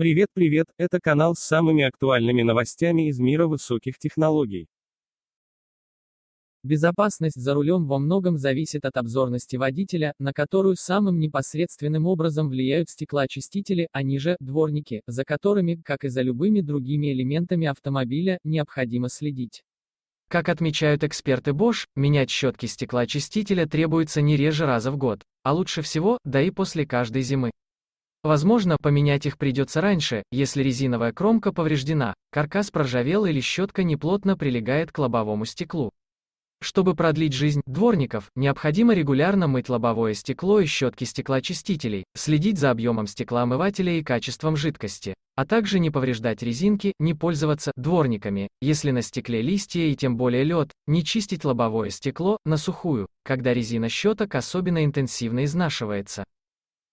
Привет, привет, это канал с самыми актуальными новостями из мира высоких технологий. Безопасность за рулем во многом зависит от обзорности водителя, на которую самым непосредственным образом влияют стеклоочистители, а ниже дворники, за которыми, как и за любыми другими элементами автомобиля, необходимо следить. Как отмечают эксперты Bosch, менять щетки стеклоочистителя требуется не реже раза в год, а лучше всего, да и после каждой зимы. Возможно, поменять их придется раньше, если резиновая кромка повреждена, каркас проржавел или щетка неплотно прилегает к лобовому стеклу. Чтобы продлить жизнь дворников, необходимо регулярно мыть лобовое стекло и щетки стеклоочистителей, следить за объемом стеклоомывателя и качеством жидкости, а также не повреждать резинки, не пользоваться дворниками, если на стекле листья и тем более лед, не чистить лобовое стекло на сухую, когда резина щеток особенно интенсивно изнашивается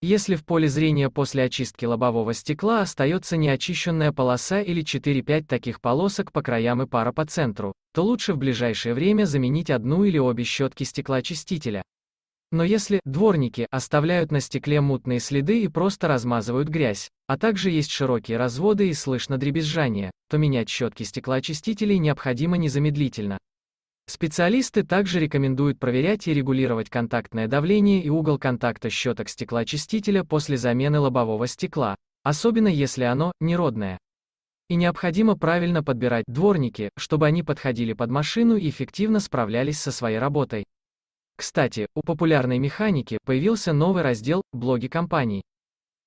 если в поле зрения после очистки лобового стекла остается неочищенная полоса или 4-5 таких полосок по краям и пара по центру, то лучше в ближайшее время заменить одну или обе щетки стеклоочистителя. Но если дворники оставляют на стекле мутные следы и просто размазывают грязь, а также есть широкие разводы и слышно дребезжание, то менять щетки стеклоочистителей необходимо незамедлительно. Специалисты также рекомендуют проверять и регулировать контактное давление и угол контакта щеток стеклоочистителя после замены лобового стекла, особенно если оно неродное. И необходимо правильно подбирать дворники, чтобы они подходили под машину и эффективно справлялись со своей работой. Кстати, у популярной механики появился новый раздел «Блоги компаний».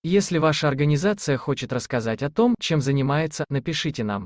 Если ваша организация хочет рассказать о том, чем занимается, напишите нам.